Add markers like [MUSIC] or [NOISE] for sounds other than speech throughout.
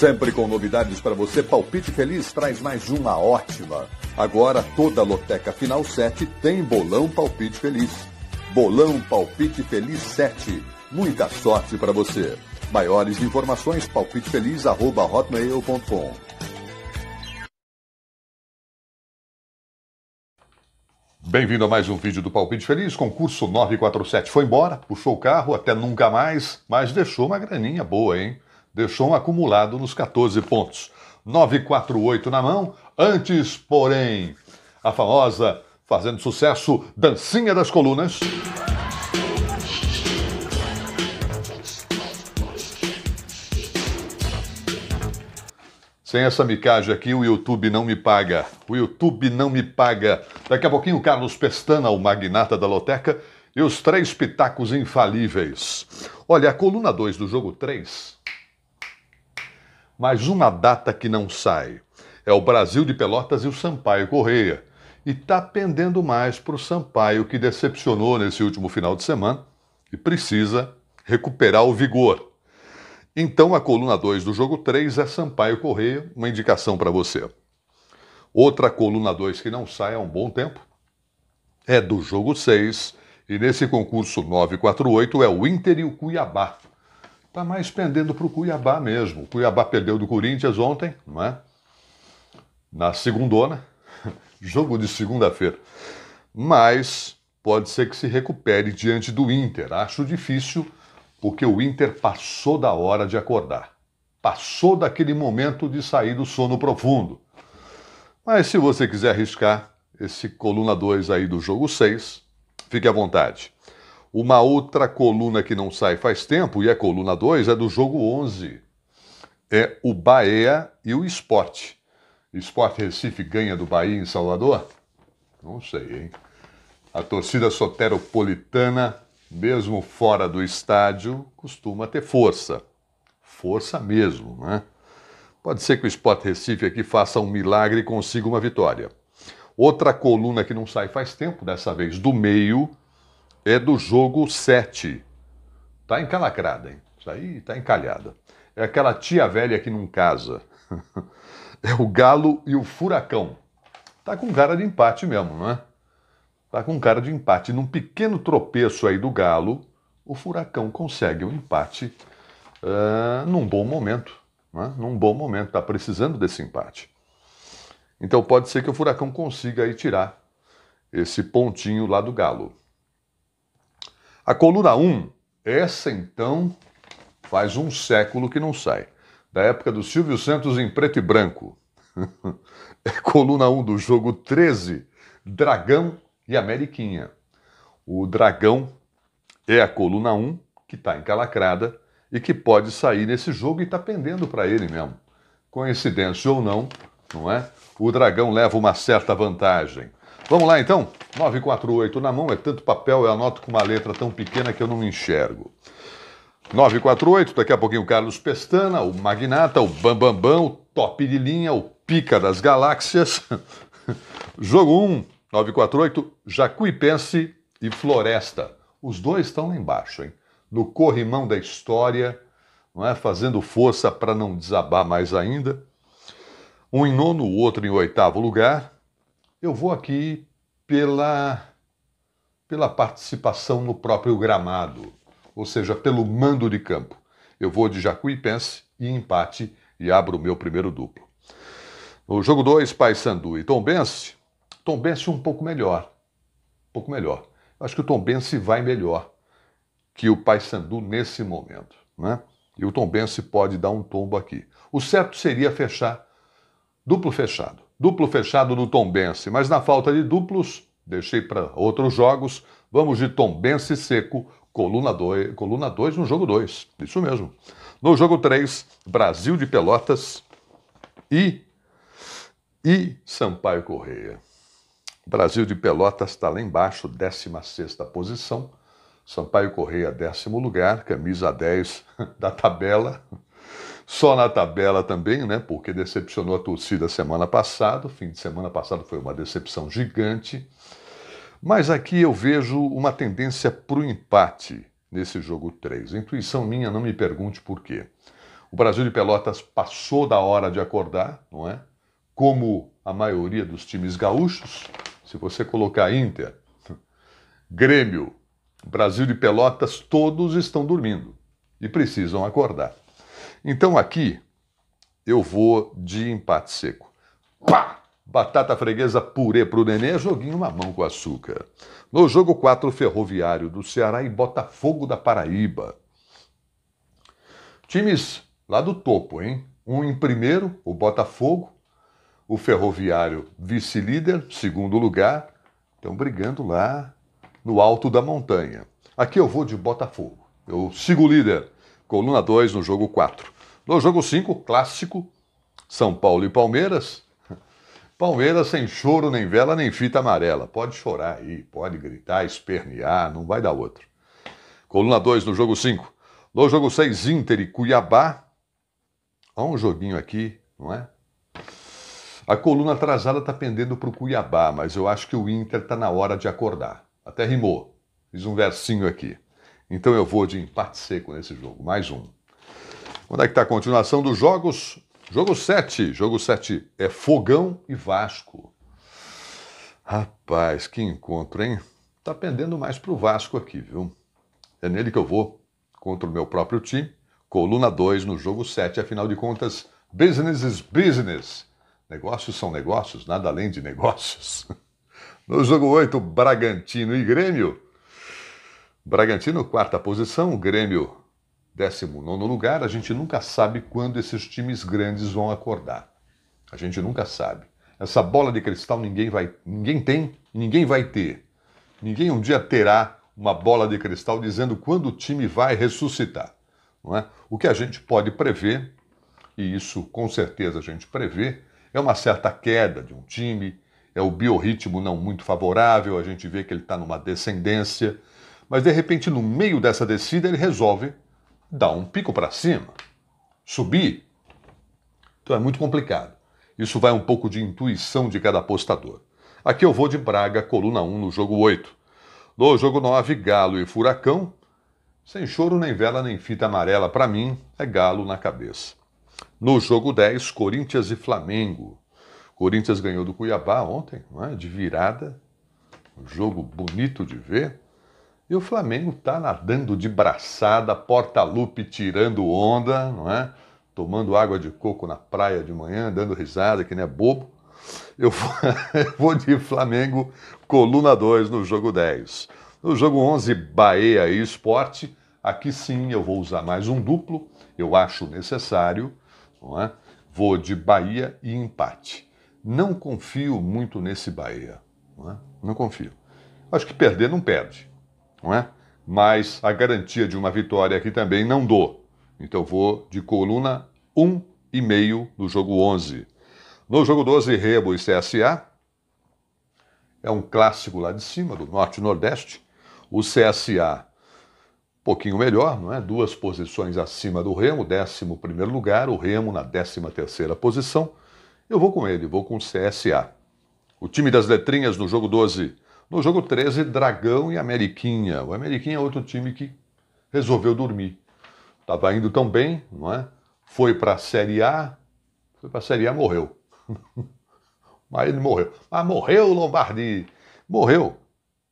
Sempre com novidades para você, Palpite Feliz traz mais uma ótima. Agora, toda a loteca final 7 tem Bolão Palpite Feliz. Bolão Palpite Feliz 7. Muita sorte para você. Maiores informações, palpitefeliz.com. Bem-vindo a mais um vídeo do Palpite Feliz, concurso 947. Foi embora, puxou o carro, até nunca mais, mas deixou uma graninha boa, hein? deixou um acumulado nos 14 pontos. 948 na mão, antes, porém, a famosa, fazendo sucesso, Dancinha das Colunas. Sem essa micagem aqui, o YouTube não me paga. O YouTube não me paga. Daqui a pouquinho, Carlos Pestana, o magnata da loteca, e os três pitacos infalíveis. Olha, a coluna 2 do jogo 3 mas uma data que não sai. É o Brasil de Pelotas e o Sampaio Correia. E está pendendo mais para o Sampaio, que decepcionou nesse último final de semana e precisa recuperar o vigor. Então, a coluna 2 do jogo 3 é Sampaio Correia, uma indicação para você. Outra coluna 2 que não sai há um bom tempo é do jogo 6, e nesse concurso 948 é o Inter e o Cuiabá está mais pendendo para o Cuiabá mesmo. O Cuiabá perdeu do Corinthians ontem, não é? Na segundona, [LAUGHS] jogo de segunda-feira. Mas pode ser que se recupere diante do Inter. Acho difícil, porque o Inter passou da hora de acordar. Passou daquele momento de sair do sono profundo. Mas se você quiser arriscar esse coluna 2 aí do jogo 6, fique à vontade. Uma outra coluna que não sai faz tempo, e é coluna 2, é do jogo 11. É o Bahia e o Esporte. Esporte Recife ganha do Bahia em Salvador? Não sei, hein? A torcida soteropolitana, mesmo fora do estádio, costuma ter força. Força mesmo, né? Pode ser que o Sport Recife aqui faça um milagre e consiga uma vitória. Outra coluna que não sai faz tempo, dessa vez do meio, é do jogo 7. Tá encalacrada, hein? Isso aí tá encalhada. É aquela tia velha que não casa. [LAUGHS] é o galo e o furacão. Tá com cara de empate mesmo, não é? Tá com cara de empate. Num pequeno tropeço aí do galo, o furacão consegue o um empate uh, num bom momento. Né? Num bom momento, está precisando desse empate. Então pode ser que o furacão consiga aí tirar esse pontinho lá do galo. A coluna 1, essa então faz um século que não sai. Da época do Silvio Santos em preto e branco. [LAUGHS] é coluna 1 do jogo 13, Dragão e Ameriquinha. O Dragão é a coluna 1 que está encalacrada e que pode sair nesse jogo e está pendendo para ele mesmo. Coincidência ou não, não é? O Dragão leva uma certa vantagem. Vamos lá então? 948 na mão, é tanto papel, eu anoto com uma letra tão pequena que eu não enxergo. 948, daqui a pouquinho o Carlos Pestana, o Magnata, o Bambambam, Bam Bam, o top de linha, o pica das galáxias. [LAUGHS] Jogo 1, 948, Jacuipense e Floresta. Os dois estão lá embaixo, hein? No corrimão da história, não é? Fazendo força para não desabar mais ainda. Um em nono, o outro em oitavo lugar. Eu vou aqui pela, pela participação no próprio gramado, ou seja, pelo mando de campo. Eu vou de Jacuipense e empate e abro o meu primeiro duplo. No jogo 2, Paysandu e Tombense. Tombense um pouco melhor. Um pouco melhor. Acho que o Tombense vai melhor que o Paysandu nesse momento, né? E o Tombense pode dar um tombo aqui. O certo seria fechar duplo fechado. Duplo fechado do Tombense, mas na falta de duplos, deixei para outros jogos. Vamos de Tombense seco, coluna 2 coluna dois no jogo 2. Isso mesmo. No jogo 3, Brasil de Pelotas e, e Sampaio Correia. Brasil de Pelotas está lá embaixo, 16 posição. Sampaio Correia, décimo lugar, camisa 10 [LAUGHS] da tabela. Só na tabela também, né? Porque decepcionou a torcida semana passada. O fim de semana passado foi uma decepção gigante. Mas aqui eu vejo uma tendência para o empate nesse jogo 3. Intuição minha, não me pergunte por quê. O Brasil de Pelotas passou da hora de acordar, não é? Como a maioria dos times gaúchos. Se você colocar Inter, [LAUGHS] Grêmio, Brasil de Pelotas, todos estão dormindo e precisam acordar. Então aqui eu vou de empate seco. Pá! Batata freguesa purê para o nenê, joguinho mamão com açúcar. No jogo 4, Ferroviário do Ceará e Botafogo da Paraíba. Times lá do topo, hein? Um em primeiro, o Botafogo. O Ferroviário, vice-líder, segundo lugar. Estão brigando lá no alto da montanha. Aqui eu vou de Botafogo. Eu sigo o líder. Coluna 2 no jogo 4. No jogo 5, clássico, São Paulo e Palmeiras. Palmeiras sem choro, nem vela, nem fita amarela. Pode chorar aí, pode gritar, espernear, não vai dar outro. Coluna 2 no jogo 5. No jogo 6, Inter e Cuiabá. Há um joguinho aqui, não é? A coluna atrasada está pendendo para o Cuiabá, mas eu acho que o Inter está na hora de acordar. Até rimou. Fiz um versinho aqui. Então eu vou de empate seco nesse jogo, mais um. Onde é que está a continuação dos jogos? Jogo 7. Jogo 7 é Fogão e Vasco. Rapaz, que encontro, hein? Tá pendendo mais pro Vasco aqui, viu? É nele que eu vou, contra o meu próprio time. Coluna 2 no jogo 7, afinal de contas, business is business. Negócios são negócios, nada além de negócios. [LAUGHS] No jogo 8, Bragantino e Grêmio. Bragantino, quarta posição, Grêmio, 19 lugar. A gente nunca sabe quando esses times grandes vão acordar. A gente nunca sabe. Essa bola de cristal ninguém vai, ninguém tem, ninguém vai ter. Ninguém um dia terá uma bola de cristal dizendo quando o time vai ressuscitar, não é? O que a gente pode prever, e isso com certeza a gente prevê, é uma certa queda de um time, é o biorritmo não muito favorável, a gente vê que ele está numa descendência, mas de repente, no meio dessa descida, ele resolve dar um pico para cima, subir. Então é muito complicado. Isso vai um pouco de intuição de cada apostador. Aqui eu vou de Braga, coluna 1, no jogo 8. No jogo 9, Galo e Furacão. Sem choro, nem vela, nem fita amarela, para mim é Galo na cabeça. No jogo 10, Corinthians e Flamengo. Corinthians ganhou do Cuiabá ontem, é? de virada. Um jogo bonito de ver. E o Flamengo está nadando de braçada, porta-lupe tirando onda, não é? Tomando água de coco na praia de manhã, dando risada, que nem é bobo. Eu vou [LAUGHS] de Flamengo, coluna 2 no jogo 10. No jogo 11, Bahia e Esporte. Aqui sim eu vou usar mais um duplo, eu acho necessário, não é? Vou de Bahia e empate. Não confio muito nesse Bahia, não, é? não confio. Acho que perder não perde não é? Mas a garantia de uma vitória aqui também não dou. Então vou de coluna 1,5 no jogo 11. No jogo 12, Rebo e CSA. É um clássico lá de cima, do Norte e Nordeste. O CSA um pouquinho melhor, não é? Duas posições acima do Remo, 11 primeiro lugar, o Remo na 13 terceira posição. Eu vou com ele, vou com o CSA. O time das letrinhas no jogo 12 no jogo 13, Dragão e Ameriquinha. O Ameriquinha é outro time que resolveu dormir. Estava indo tão bem, não é? Foi para a Série A, foi para a Série A morreu. [LAUGHS] Mas ele morreu. Mas morreu o Lombardi. Morreu.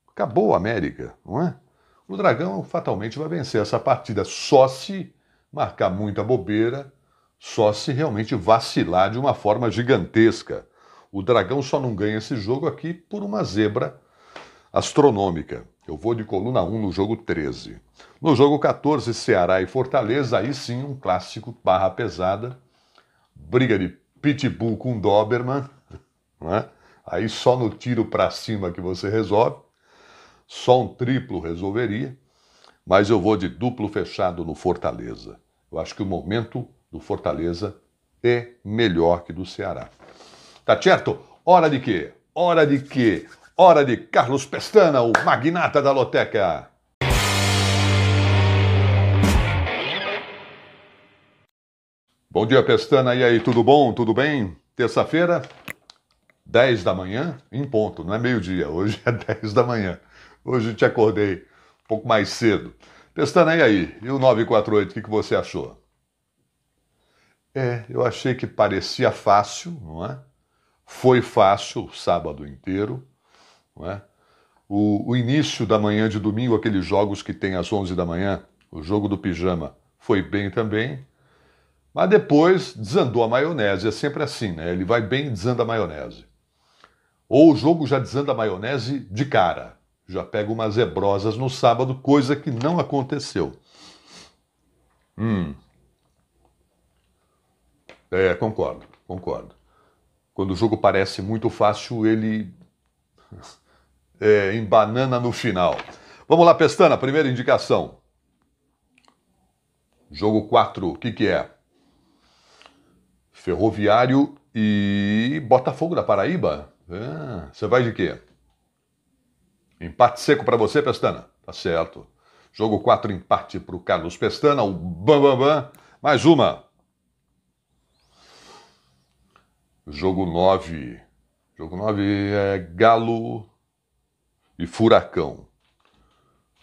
Acabou a América, não é? O Dragão fatalmente vai vencer essa partida, só se marcar muita bobeira, só se realmente vacilar de uma forma gigantesca. O Dragão só não ganha esse jogo aqui por uma zebra astronômica. Eu vou de coluna 1 no jogo 13. No jogo 14, Ceará e Fortaleza, aí sim um clássico barra pesada. Briga de pitbull com Doberman. Né? Aí só no tiro para cima que você resolve. Só um triplo resolveria. Mas eu vou de duplo fechado no Fortaleza. Eu acho que o momento do Fortaleza é melhor que do Ceará. Tá certo? Hora de quê? Hora de quê? Hora de Carlos Pestana, o magnata da loteca. Bom dia, Pestana. E aí, tudo bom? Tudo bem? Terça-feira, 10 da manhã, em ponto. Não é meio-dia, hoje é 10 [LAUGHS] da manhã. Hoje te acordei um pouco mais cedo. Pestana, e aí? E o 948, o que, que você achou? É, eu achei que parecia fácil, não é? Foi fácil o sábado inteiro. É? O, o início da manhã de domingo, aqueles jogos que tem às 11 da manhã, o jogo do pijama, foi bem também. Mas depois desandou a maionese, é sempre assim, né? Ele vai bem e desanda a maionese. Ou o jogo já desanda a maionese de cara, já pega umas zebrosas no sábado, coisa que não aconteceu. Hum. É, concordo, concordo. Quando o jogo parece muito fácil, ele é, em banana no final. Vamos lá, Pestana, primeira indicação. Jogo 4, o que, que é? Ferroviário e Botafogo da Paraíba. Ah, você vai de quê? Empate seco para você, Pestana? Tá certo. Jogo 4, empate para o Carlos Pestana, o Bam Bam Bam. Mais uma. Jogo 9. Jogo 9 é Galo e furacão.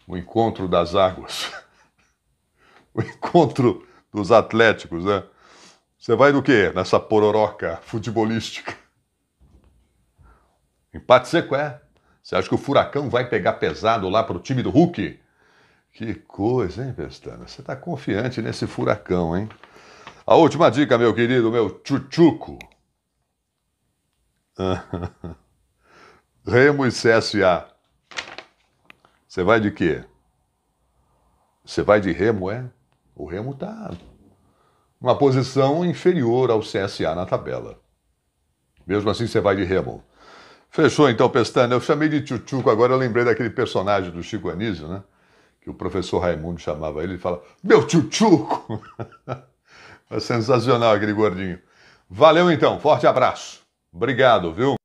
O encontro das águas. [LAUGHS] o encontro dos atléticos, né? Você vai do quê nessa pororoca futebolística? Empate seco é. Você acha que o Furacão vai pegar pesado lá pro time do Hulk? Que coisa, hein, Pestana? Você tá confiante nesse Furacão, hein? A última dica, meu querido, meu tchutchuco. [LAUGHS] Remo e CSA. Você vai de quê? Você vai de remo, é? O remo está numa posição inferior ao CSA na tabela. Mesmo assim, você vai de remo. Fechou então, Pestana. Eu chamei de Tchutchuco, agora eu lembrei daquele personagem do Chico Anísio, né? Que o professor Raimundo chamava ele e fala: Meu Tchutchuco! [LAUGHS] é sensacional aquele gordinho. Valeu então, forte abraço. Obrigado, viu?